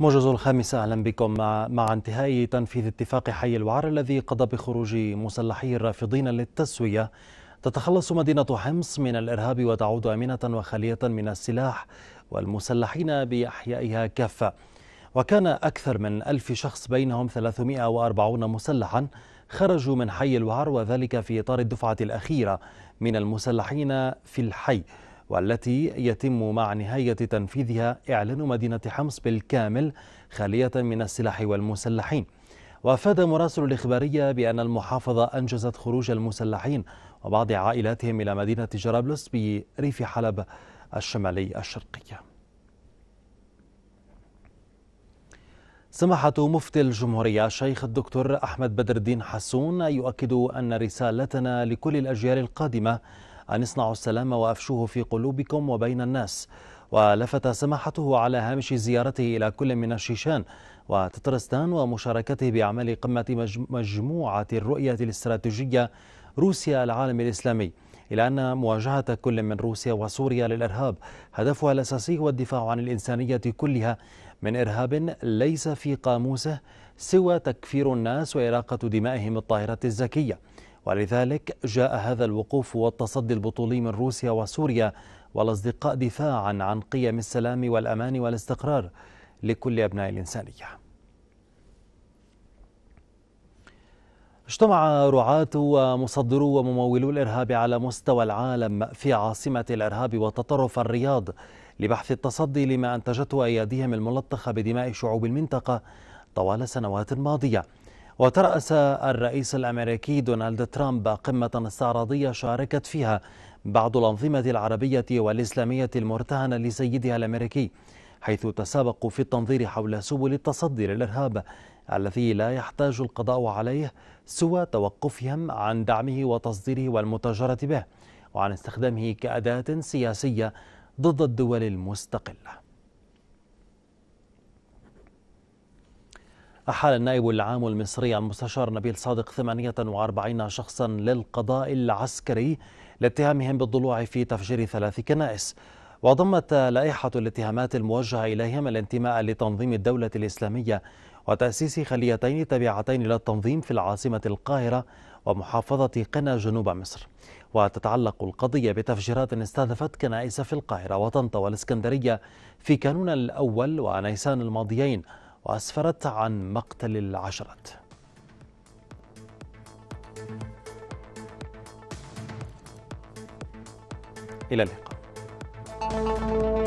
موجز الخامسة أهلا بكم مع, مع انتهاء تنفيذ اتفاق حي الوعر الذي قضى بخروج مسلحي الرافضين للتسوية تتخلص مدينة حمص من الإرهاب وتعود آمنة وخالية من السلاح والمسلحين بأحيائها كافة وكان أكثر من ألف شخص بينهم 340 مسلحا خرجوا من حي الوعر وذلك في إطار الدفعة الأخيرة من المسلحين في الحي والتي يتم مع نهاية تنفيذها إعلان مدينة حمص بالكامل خالية من السلاح والمسلحين وافاد مراسل الإخبارية بأن المحافظة أنجزت خروج المسلحين وبعض عائلاتهم إلى مدينة جرابلس بريف حلب الشمالي الشرقية سماحة مفتي الجمهورية الشيخ الدكتور أحمد بدر الدين حسون يؤكد أن رسالتنا لكل الأجيال القادمة أن اصنعوا السلام وأفشوه في قلوبكم وبين الناس ولفت سماحته على هامش زيارته إلى كل من الشيشان وتترستان ومشاركته بأعمال قمة مجموعة الرؤية الاستراتيجية روسيا العالم الإسلامي إلى أن مواجهة كل من روسيا وسوريا للإرهاب هدفها الأساسي هو الدفاع عن الإنسانية كلها من إرهاب ليس في قاموسه سوى تكفير الناس وإراقة دمائهم الطاهرة الزكية ولذلك جاء هذا الوقوف والتصدي البطولي من روسيا وسوريا والاصدقاء دفاعا عن قيم السلام والامان والاستقرار لكل ابناء الانسانيه. اجتمع رعاة ومصدرو وممولو الإرهاب على مستوى العالم في عاصمة الإرهاب وتطرف الرياض لبحث التصدي لما أنتجته أياديهم الملطخة بدماء شعوب المنطقة طوال سنوات ماضية وترأس الرئيس الأمريكي دونالد ترامب قمة استعراضية شاركت فيها بعض الأنظمة العربية والإسلامية المرتهنة لسيدها الأمريكي حيث تسابقوا في التنظير حول سبل التصدي للإرهاب الذي لا يحتاج القضاء عليه سوى توقفهم عن دعمه وتصديره والمتاجرة به وعن استخدامه كأداة سياسية ضد الدول المستقلة أحال النائب العام المصري المستشار نبيل صادق 48 شخصا للقضاء العسكري لاتهامهم بالضلوع في تفجير ثلاث كنائس وضمت لائحة الاتهامات الموجهة إليهم الانتماء لتنظيم الدولة الإسلامية وتأسيس خليتين تابعتين للتنظيم في العاصمة القاهرة ومحافظة قنا جنوب مصر وتتعلق القضية بتفجيرات استهدفت كنائس في القاهرة وطنطا والإسكندرية في كانون الأول ونيسان الماضيين وأسفرت عن مقتل العشرات إلى اللقاء Thank you.